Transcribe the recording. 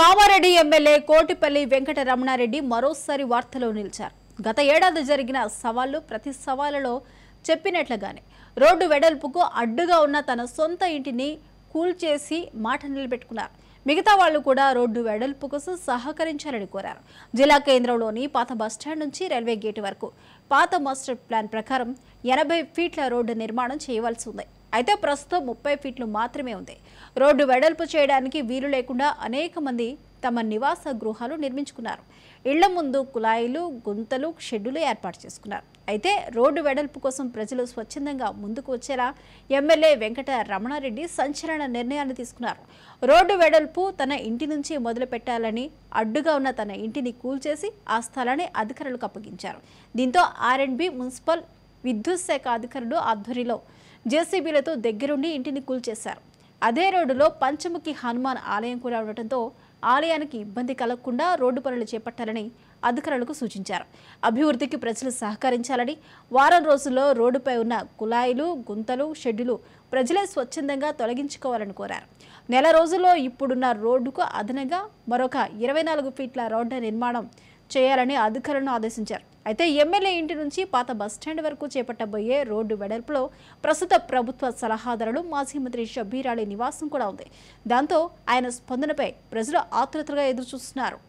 Kamareddy MLA Kotipalli Venkataramana Reddy మరోసారి వార్తలో నిలిచారు గత ఏడాది జరిగిన సవాళ్లు ప్రతి సవాళ్లలో చెప్పినట్లుగానే రోడ్డు వెడల్పుకు అడ్డుగా ఉన్న తన సొంత ఇంటిని కూల్చేసి మాట నిలబెట్టుకున్నారు మిగతా వాళ్ళు కూడా రోడ్డు వెడల్పు కోసం సహకరించాలని కోరారు జిల్లా కేంద్రంలోని పాత బస్టాండ్ నుంచి రైల్వే గేట్ వరకు పాత మాస్టర్ ప్లాన్ ప్రకారం ఎనభై ఫీట్ల రోడ్డు నిర్మాణం చేయవలసి ఉంది అయితే ప్రస్తుతం ముప్పై ఫీట్లు మాత్రమే ఉంది రోడ్డు వెడల్పు చేయడానికి వీలు లేకుండా అనేక మంది తమ నివాస గృహాలు నిర్మించుకున్నారు ఇళ్ల ముందు కుళాయిలు గుంతలు షెడ్డులు ఏర్పాటు చేసుకున్నారు అయితే రోడ్డు వెడల్పు కోసం ప్రజలు స్వచ్ఛందంగా ముందుకు వచ్చేలా ఎమ్మెల్యే వెంకట రమణారెడ్డి సంచలన నిర్ణయాలు తీసుకున్నారు రోడ్డు వెడల్పు తన ఇంటి నుంచి మొదలు పెట్టాలని అడ్డుగా ఉన్న తన ఇంటిని కూల్చేసి ఆ స్థలాన్ని అధికారులకు అప్పగించారు దీంతో బి మున్సిపల్ విద్యుత్ శాఖ అధికారులు ఆధ్వర్యంలో జేసీబీలతో దగ్గరుండి ఇంటిని కూల్చేశారు అదే రోడ్డులో పంచముఖి హనుమాన్ ఆలయం కూడా ఉండటంతో ఆలయానికి ఇబ్బంది కలగకుండా రోడ్డు పనులు చేపట్టాలని అధికారులకు సూచించారు అభివృద్ధికి ప్రజలు సహకరించాలని వారం రోజుల్లో రోడ్డుపై ఉన్న కుళాయిలు గుంతలు షెడ్డులు ప్రజలే స్వచ్ఛందంగా తొలగించుకోవాలని కోరారు నెల రోజుల్లో ఇప్పుడున్న రోడ్డుకు అదనంగా మరొక ఇరవై నాలుగు ఫీట్ల రోడ్డు నిర్మాణం చేయాలని అధికారులను ఆదేశించారు అయితే ఎమ్మెల్యే ఇంటి నుంచి పాత బస్టాండ్ వరకు చేపట్టబోయే రోడ్డు వెడల్పులో ప్రస్తుత ప్రభుత్వ సలహాదారులు మాజీ మంత్రి షబీరాలి నివాసం కూడా ఉంది దాంతో ఆయన స్పందనపై ప్రజలు ఆతృతగా ఎదురుచూస్తున్నారు